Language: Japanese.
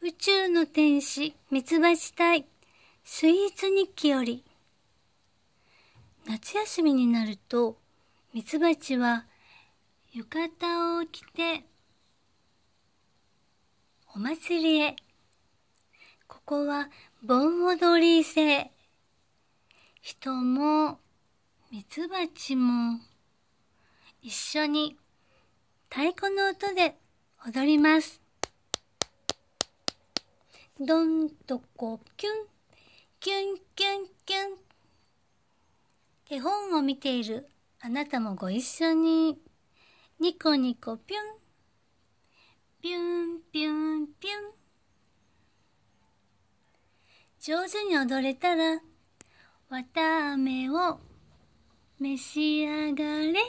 宇宙の天使、蜜蜂隊、スイーツ日記より。夏休みになると、ミツバチは浴衣を着て、お祭りへ。ここは盆踊り制。人も、ミツバチも、一緒に太鼓の音で踊ります。どんとこキュンキュンキュンキュン絵本を見ているあなたもご一緒にニコニコピュンピュンピュンピュン上手に踊れたらわたあめを召し上がれ